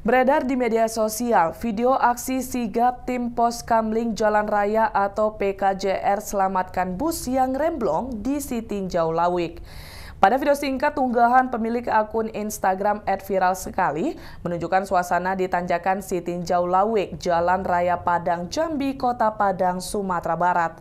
Beredar di media sosial, video aksi sigap tim pos Kamling Jalan Raya atau PKJR selamatkan bus yang remblong di Sitinjau Lawik. Pada video singkat unggahan pemilik akun Instagram @viral sekali menunjukkan suasana di tanjakan Sitinjau Lawik, Jalan Raya Padang, Jambi, Kota Padang, Sumatera Barat.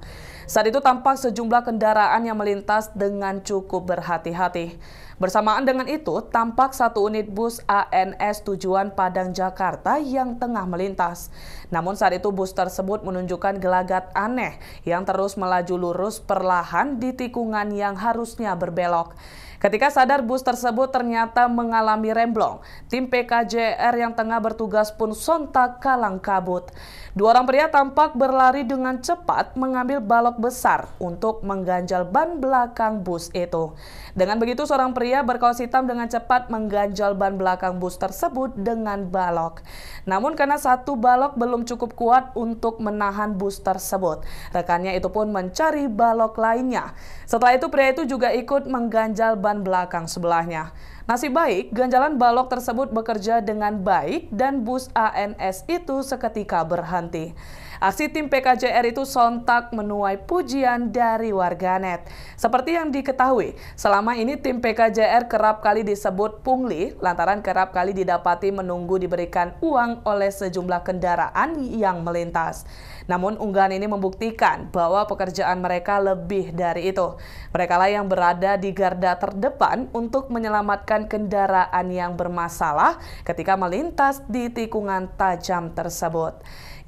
Saat itu tampak sejumlah kendaraan yang melintas dengan cukup berhati-hati. Bersamaan dengan itu, tampak satu unit bus ANS tujuan Padang, Jakarta yang tengah melintas. Namun saat itu bus tersebut menunjukkan gelagat aneh yang terus melaju lurus perlahan di tikungan yang harusnya berbelok. Ketika sadar bus tersebut ternyata mengalami remblong, tim PKJR yang tengah bertugas pun sontak kalang kabut. Dua orang pria tampak berlari dengan cepat mengambil balok besar untuk mengganjal ban belakang bus itu. Dengan begitu seorang pria berkaos hitam dengan cepat mengganjal ban belakang bus tersebut dengan balok. Namun karena satu balok belum cukup kuat untuk menahan bus tersebut, rekannya itu pun mencari balok lainnya. Setelah itu pria itu juga ikut mengganjal jalban ban belakang sebelahnya. Nasib baik, ganjalan balok tersebut bekerja dengan baik dan bus ANS itu seketika berhenti. Aksi tim PKJR itu sontak menuai pujian dari warganet. Seperti yang diketahui, selama ini tim PKJR kerap kali disebut pungli lantaran kerap kali didapati menunggu diberikan uang oleh sejumlah kendaraan yang melintas. Namun unggahan ini membuktikan bahwa pekerjaan mereka lebih dari itu. Mereka lah yang berada di garda terdepan untuk menyelamatkan menyebabkan kendaraan yang bermasalah ketika melintas di tikungan tajam tersebut.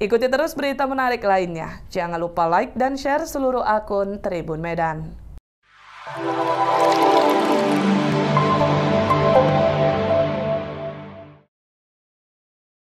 Ikuti terus berita menarik lainnya. Jangan lupa like dan share seluruh akun Tribun Medan.